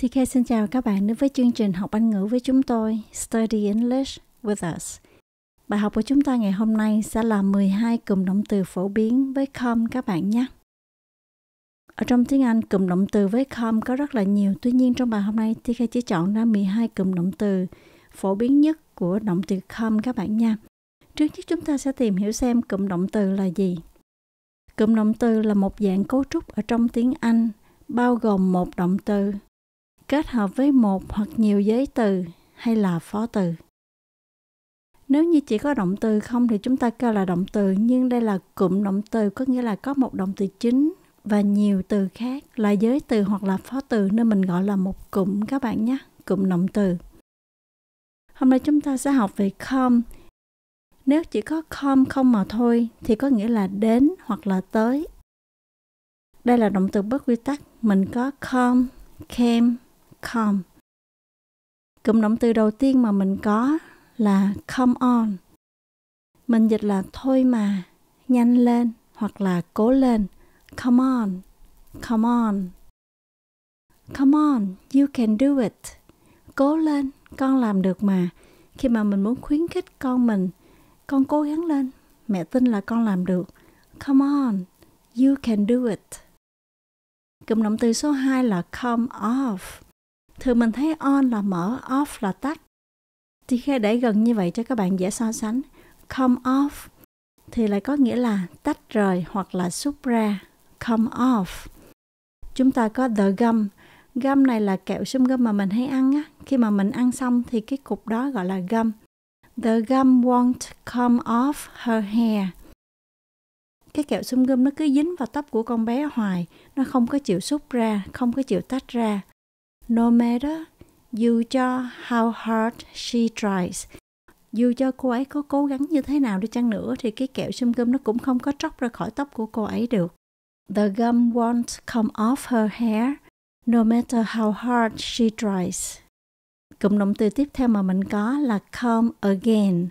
Thì Kha xin chào các bạn đến với chương trình học Anh ngữ với chúng tôi Study English with us. Bài học của chúng ta ngày hôm nay sẽ là 12 cụm động từ phổ biến với come các bạn nhé. Ở trong tiếng Anh, cụm động từ với come có rất là nhiều. Tuy nhiên trong bài hôm nay, TK chỉ chọn ra 12 cụm động từ phổ biến nhất của động từ come các bạn nha. Trước nhất chúng ta sẽ tìm hiểu xem cụm động từ là gì. Cụm động từ là một dạng cấu trúc ở trong tiếng Anh, bao gồm một động từ kết hợp với một hoặc nhiều giới từ hay là phó từ. Nếu như chỉ có động từ không thì chúng ta kêu là động từ, nhưng đây là cụm động từ có nghĩa là có một động từ chính và nhiều từ khác là giới từ hoặc là phó từ nên mình gọi là một cụm các bạn nhé, cụm động từ. Hôm nay chúng ta sẽ học về come. Nếu chỉ có come không mà thôi thì có nghĩa là đến hoặc là tới. Đây là động từ bất quy tắc, mình có come, came com. Cụm động từ đầu tiên mà mình có là come on. Mình dịch là thôi mà, nhanh lên hoặc là cố lên. Come on, come on. Come on, you can do it. Cố lên, con làm được mà. Khi mà mình muốn khuyến khích con mình, con cố gắng lên, mẹ tin là con làm được. Come on, you can do it. Cụm động từ số 2 là come off thường mình thấy on là mở off là tắt thì khi để gần như vậy cho các bạn dễ so sánh come off thì lại có nghĩa là tách rời hoặc là xúc ra come off chúng ta có the gum gum này là kẹo sum gum mà mình hay ăn á khi mà mình ăn xong thì cái cục đó gọi là gum the gum won't come off her hair cái kẹo sum gum nó cứ dính vào tóc của con bé hoài nó không có chịu xúc ra không có chịu tách ra No matter dù cho how hard she tries dù cho cô ấy có cố gắng như thế nào đi chăng nữa thì cái kẹo xâm gum nó cũng không có tróc ra khỏi tóc của cô ấy được. The gum won't come off her hair no matter how hard she tries. Cụm động từ tiếp theo mà mình có là come again.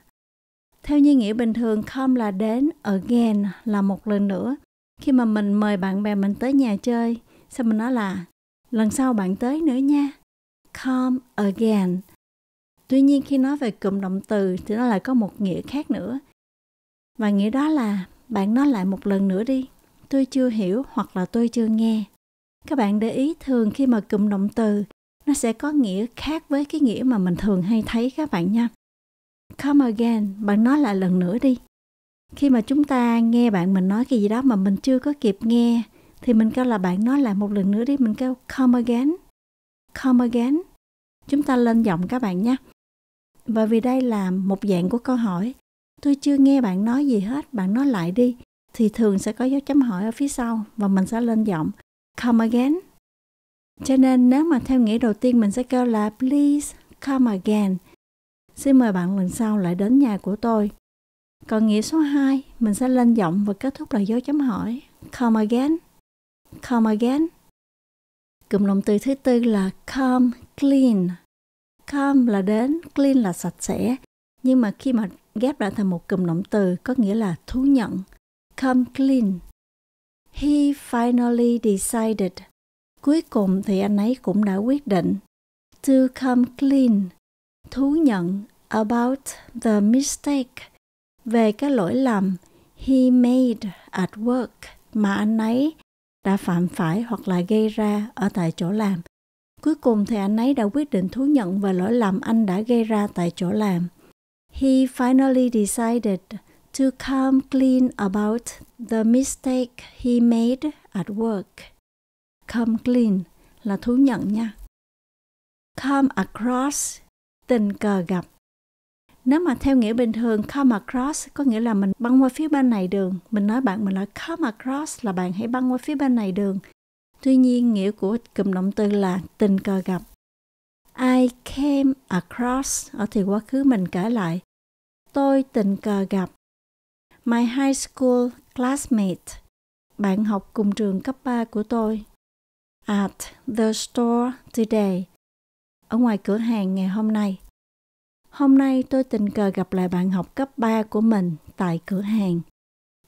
Theo như nghĩa bình thường, come là đến, again là một lần nữa. Khi mà mình mời bạn bè mình tới nhà chơi, sao mình nói là lần sau bạn tới nữa nha come again tuy nhiên khi nói về cụm động từ thì nó lại có một nghĩa khác nữa và nghĩa đó là bạn nói lại một lần nữa đi tôi chưa hiểu hoặc là tôi chưa nghe các bạn để ý thường khi mà cụm động từ nó sẽ có nghĩa khác với cái nghĩa mà mình thường hay thấy các bạn nha come again bạn nói lại lần nữa đi khi mà chúng ta nghe bạn mình nói cái gì đó mà mình chưa có kịp nghe thì mình kêu là bạn nói lại một lần nữa đi mình kêu come again come again chúng ta lên giọng các bạn nhé và vì đây là một dạng của câu hỏi tôi chưa nghe bạn nói gì hết bạn nói lại đi thì thường sẽ có dấu chấm hỏi ở phía sau và mình sẽ lên giọng come again cho nên nếu mà theo nghĩa đầu tiên mình sẽ kêu là please come again xin mời bạn lần sau lại đến nhà của tôi còn nghĩa số 2 mình sẽ lên giọng và kết thúc là dấu chấm hỏi come again Come again. Cụm động từ thứ tư là come clean. Come là đến, clean là sạch sẽ. Nhưng mà khi mà ghép lại thành một cụm động từ có nghĩa là thú nhận. Come clean. He finally decided. Cuối cùng thì anh ấy cũng đã quyết định to come clean. Thú nhận about the mistake về cái lỗi lầm he made at work mà anh ấy đã phạm phải hoặc là gây ra ở tại chỗ làm. Cuối cùng thì anh ấy đã quyết định thú nhận về lỗi lầm anh đã gây ra tại chỗ làm. He finally decided to come clean about the mistake he made at work. Come clean là thú nhận nha. Come across tình cờ gặp nếu mà theo nghĩa bình thường, come across có nghĩa là mình băng qua phía bên này đường. Mình nói bạn mình nói come across là bạn hãy băng qua phía bên này đường. Tuy nhiên, nghĩa của cụm động từ là tình cờ gặp. I came across ở thì quá khứ mình kể lại. Tôi tình cờ gặp. My high school classmate, bạn học cùng trường cấp 3 của tôi. At the store today, ở ngoài cửa hàng ngày hôm nay. Hôm nay tôi tình cờ gặp lại bạn học cấp 3 của mình tại cửa hàng.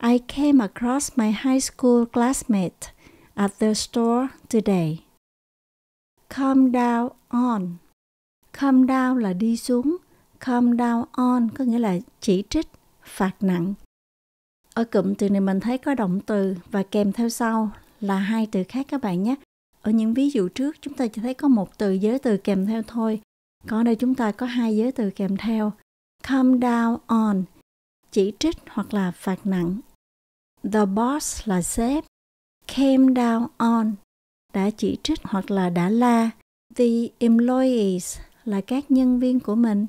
I came across my high school classmate at the store today. Come down on. Come down là đi xuống. Come down on có nghĩa là chỉ trích, phạt nặng. Ở cụm từ này mình thấy có động từ và kèm theo sau là hai từ khác các bạn nhé. Ở những ví dụ trước chúng ta chỉ thấy có một từ giới từ kèm theo thôi còn đây chúng ta có hai giới từ kèm theo. Come down on, chỉ trích hoặc là phạt nặng. The boss là sếp. Came down on, đã chỉ trích hoặc là đã la. The employees là các nhân viên của mình.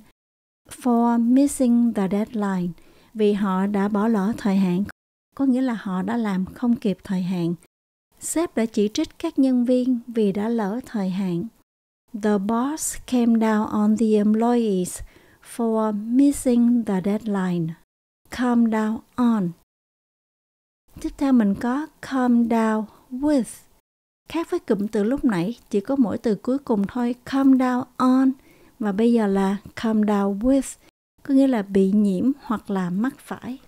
For missing the deadline, vì họ đã bỏ lỡ thời hạn. Có nghĩa là họ đã làm không kịp thời hạn. Sếp đã chỉ trích các nhân viên vì đã lỡ thời hạn. The boss came down on the employees for missing the deadline. Come down on. Tiếp theo mình có come down with. Khác với cụm từ lúc nãy, chỉ có mỗi từ cuối cùng thôi, come down on và bây giờ là come down with, có nghĩa là bị nhiễm hoặc là mắc phải.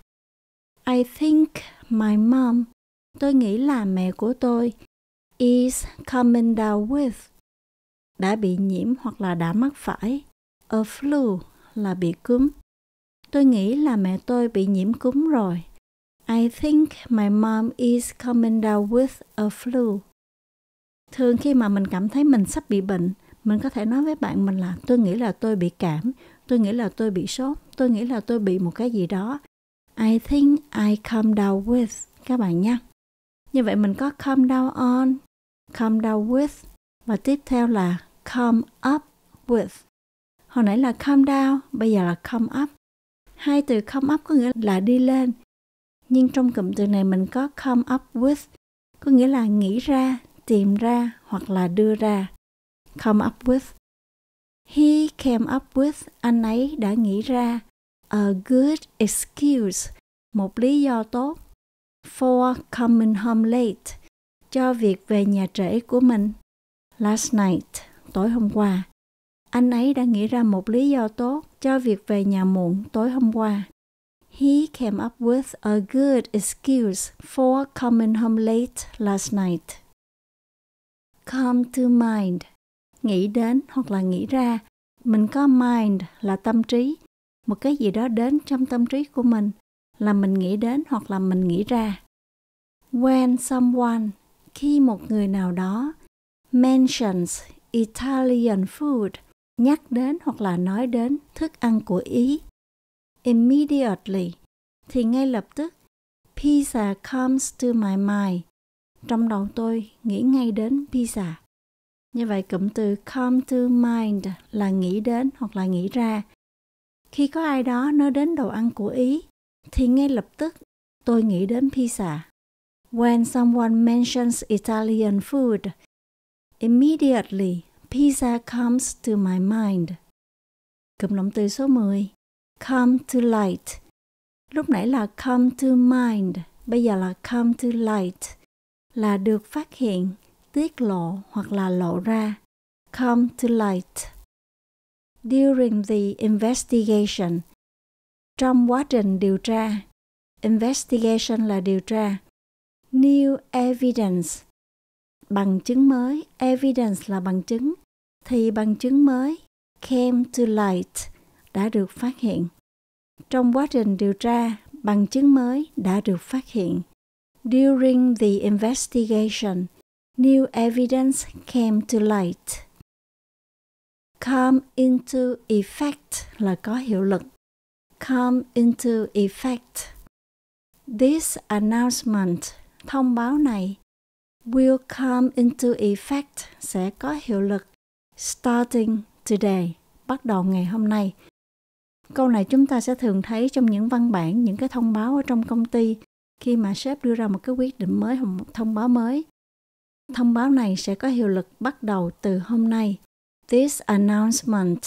I think my mom, tôi nghĩ là mẹ của tôi, is coming down with đã bị nhiễm hoặc là đã mắc phải. A flu là bị cúm. Tôi nghĩ là mẹ tôi bị nhiễm cúm rồi. I think my mom is coming down with a flu. Thường khi mà mình cảm thấy mình sắp bị bệnh, mình có thể nói với bạn mình là tôi nghĩ là tôi bị cảm, tôi nghĩ là tôi bị sốt, tôi nghĩ là tôi bị một cái gì đó. I think I come down with các bạn nhé. Như vậy mình có come down on, come down with và tiếp theo là come up with. Hồi nãy là come down, bây giờ là come up. Hai từ come up có nghĩa là đi lên. Nhưng trong cụm từ này mình có come up with, có nghĩa là nghĩ ra, tìm ra hoặc là đưa ra. Come up with. He came up with, anh ấy đã nghĩ ra a good excuse, một lý do tốt for coming home late, cho việc về nhà trễ của mình. Last night, tối hôm qua, anh ấy đã nghĩ ra một lý do tốt cho việc về nhà muộn tối hôm qua. He came up with a good excuse for coming home late last night. Come to mind, nghĩ đến hoặc là nghĩ ra. Mình có mind là tâm trí, một cái gì đó đến trong tâm trí của mình là mình nghĩ đến hoặc là mình nghĩ ra. When someone, khi một người nào đó mentions Italian food, nhắc đến hoặc là nói đến thức ăn của Ý. Immediately thì ngay lập tức pizza comes to my mind. Trong đầu tôi nghĩ ngay đến pizza. Như vậy cụm từ come to mind là nghĩ đến hoặc là nghĩ ra. Khi có ai đó nói đến đồ ăn của Ý thì ngay lập tức tôi nghĩ đến pizza. When someone mentions Italian food Immediately, pizza comes to my mind. Cụm động từ số 10, come to light. Lúc nãy là come to mind, bây giờ là come to light, là được phát hiện, tiết lộ hoặc là lộ ra. Come to light. During the investigation, trong quá trình điều tra, investigation là điều tra, new evidence bằng chứng mới evidence là bằng chứng thì bằng chứng mới came to light đã được phát hiện trong quá trình điều tra bằng chứng mới đã được phát hiện during the investigation new evidence came to light come into effect là có hiệu lực come into effect this announcement thông báo này will come into effect sẽ có hiệu lực starting today, bắt đầu ngày hôm nay. Câu này chúng ta sẽ thường thấy trong những văn bản, những cái thông báo ở trong công ty khi mà sếp đưa ra một cái quyết định mới hoặc một thông báo mới. Thông báo này sẽ có hiệu lực bắt đầu từ hôm nay. This announcement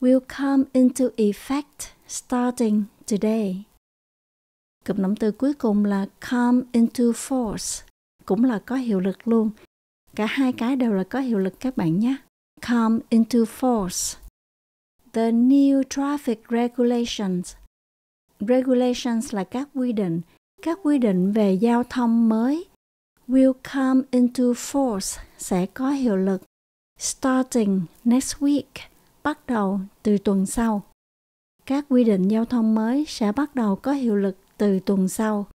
will come into effect starting today. Cụm động từ cuối cùng là come into force cũng là có hiệu lực luôn. Cả hai cái đều là có hiệu lực các bạn nhé. Come into force. The new traffic regulations. Regulations là các quy định, các quy định về giao thông mới will come into force sẽ có hiệu lực starting next week bắt đầu từ tuần sau. Các quy định giao thông mới sẽ bắt đầu có hiệu lực từ tuần sau.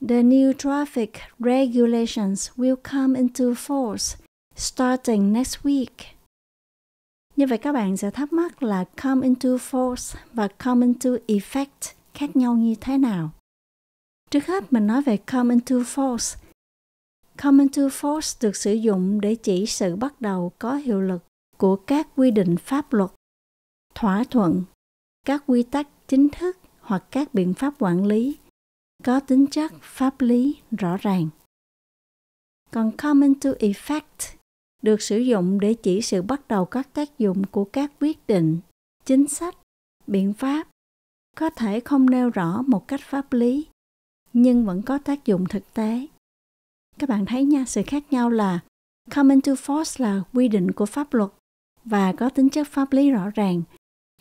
The new traffic regulations will come into force starting next week. Như vậy các bạn sẽ thắc mắc là come into force và come into effect khác nhau như thế nào? Trước hết mình nói về come into force. Come into force được sử dụng để chỉ sự bắt đầu có hiệu lực của các quy định pháp luật, thỏa thuận, các quy tắc chính thức hoặc các biện pháp quản lý có tính chất pháp lý rõ ràng. Còn come into effect được sử dụng để chỉ sự bắt đầu các tác dụng của các quyết định, chính sách, biện pháp có thể không nêu rõ một cách pháp lý nhưng vẫn có tác dụng thực tế. Các bạn thấy nha, sự khác nhau là come into force là quy định của pháp luật và có tính chất pháp lý rõ ràng,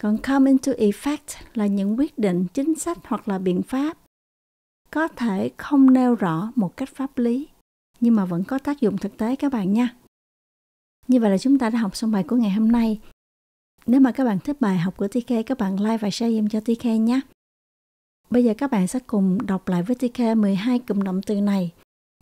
còn come into effect là những quyết định, chính sách hoặc là biện pháp có thể không nêu rõ một cách pháp lý nhưng mà vẫn có tác dụng thực tế các bạn nha. Như vậy là chúng ta đã học xong bài của ngày hôm nay. Nếu mà các bạn thích bài học của TK, các bạn like và share giùm cho TK nhé. Bây giờ các bạn sẽ cùng đọc lại với TK 12 cụm động từ này.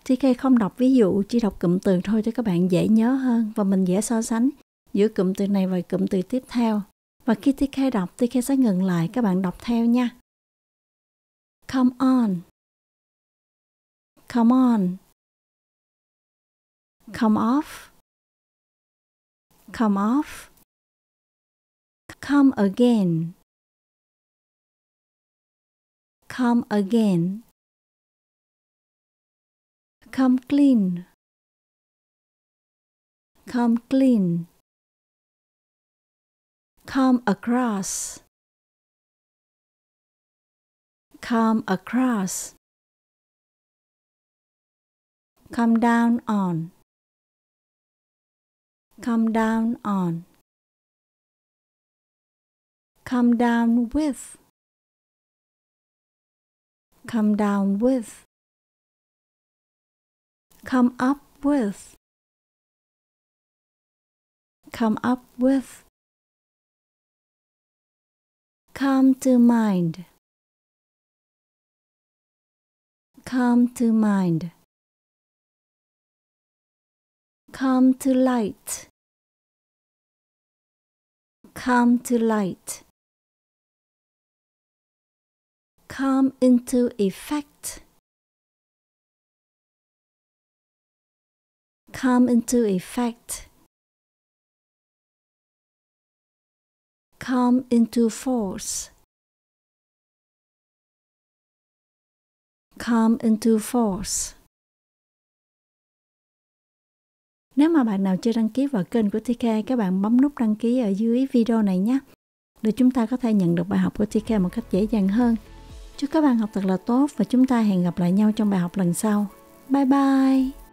TK không đọc ví dụ, chỉ đọc cụm từ thôi cho các bạn dễ nhớ hơn và mình dễ so sánh giữa cụm từ này và cụm từ tiếp theo. Và khi TK đọc, TK sẽ ngừng lại, các bạn đọc theo nha. Come on, Come on. Come off. Come off. Come again. Come again. Come clean. Come clean. Come across. Come across come down on come down on come down with come down with come up with come up with come to mind come to mind come to light come to light come into effect come into effect come into force come into force Nếu mà bạn nào chưa đăng ký vào kênh của TK, các bạn bấm nút đăng ký ở dưới video này nhé. Để chúng ta có thể nhận được bài học của TK một cách dễ dàng hơn. Chúc các bạn học thật là tốt và chúng ta hẹn gặp lại nhau trong bài học lần sau. Bye bye!